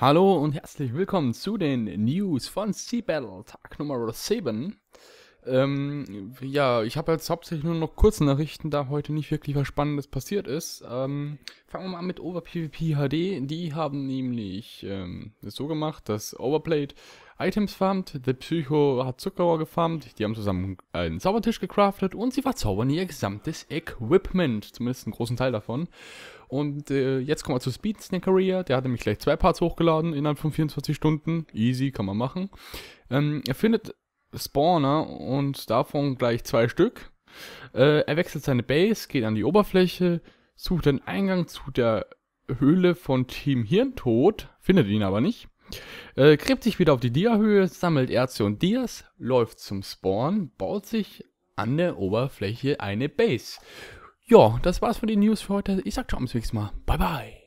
Hallo und herzlich willkommen zu den News von Sea Battle, Tag Nummer 7. Ähm, ja, ich habe jetzt hauptsächlich nur noch kurze Nachrichten, da heute nicht wirklich was Spannendes passiert ist. Ähm, fangen wir mal an mit OverPvP HD. Die haben nämlich ähm, es so gemacht, dass Overplayed Items farmt, der Psycho hat Zuckerrohr gefarmt, die haben zusammen einen Zaubertisch gecraftet und sie verzaubern ihr gesamtes Equipment, zumindest einen großen Teil davon. Und äh, jetzt kommen wir zu Speed Snackeria, der hat nämlich gleich zwei Parts hochgeladen innerhalb von 24 Stunden. Easy, kann man machen. Ähm, er findet Spawner und davon gleich zwei Stück. Äh, er wechselt seine Base, geht an die Oberfläche, sucht den Eingang zu der Höhle von Team Hirntod, findet ihn aber nicht. Äh, gräbt sich wieder auf die Dia-Höhe, sammelt Erze und Dias, läuft zum Spawn, baut sich an der Oberfläche eine Base. Ja, das war's von den News für heute. Ich sag schon bis nächstes Mal. Bye bye.